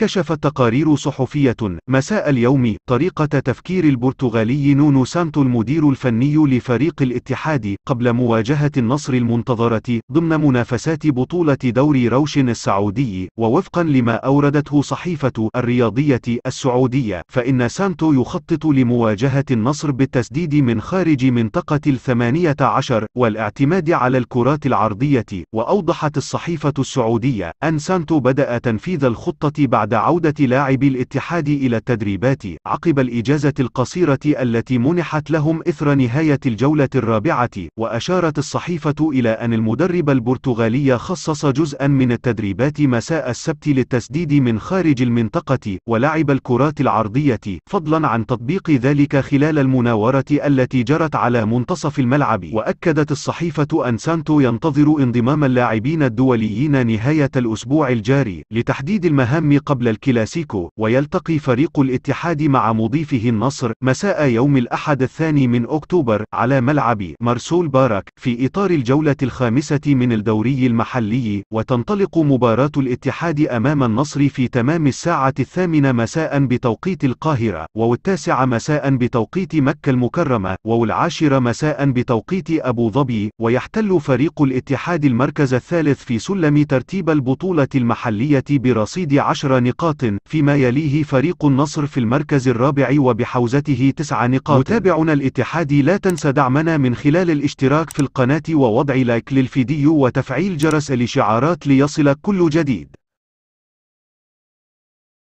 كشفت تقارير صحفية مساء اليوم طريقة تفكير البرتغالي نونو سانتو المدير الفني لفريق الاتحاد قبل مواجهة النصر المنتظرة ضمن منافسات بطولة دوري روش السعودي ووفقا لما أوردته صحيفة الرياضية السعودية فإن سانتو يخطط لمواجهة النصر بالتسديد من خارج منطقة الثمانية عشر والاعتماد على الكرات العرضية وأوضحت الصحيفة السعودية أن سانتو بدأ تنفيذ الخطة بعد بعد عودة لاعبي الاتحاد إلى التدريبات عقب الإجازة القصيرة التي منحت لهم إثر نهاية الجولة الرابعة، وأشارت الصحيفة إلى أن المدرب البرتغالي خصص جزءا من التدريبات مساء السبت للتسديد من خارج المنطقة، ولعب الكرات العرضية، فضلا عن تطبيق ذلك خلال المناورة التي جرت على منتصف الملعب، وأكدت الصحيفة أن سانتو ينتظر انضمام اللاعبين الدوليين نهاية الأسبوع الجاري لتحديد المهام قبل قبل الكلاسيكو ويلتقي فريق الاتحاد مع مضيفه النصر مساء يوم الأحد الثاني من أكتوبر على ملعب مرسول بارك في إطار الجولة الخامسة من الدوري المحلي وتنطلق مباراة الاتحاد أمام النصر في تمام الساعة الثامنة مساء بتوقيت القاهرة والتاسعة مساء بتوقيت مكة المكرمة والعاشرة مساء بتوقيت أبو ظبي ويحتل فريق الاتحاد المركز الثالث في سلم ترتيب البطولة المحلية برصيد عشر نقاط فيما يليه فريق النصر في المركز الرابع وبحوزته تسع نقاط متابعنا الاتحادي لا تنسى دعمنا من خلال الاشتراك في القناة ووضع لايك للفيديو وتفعيل جرس الاشعارات ليصلك كل جديد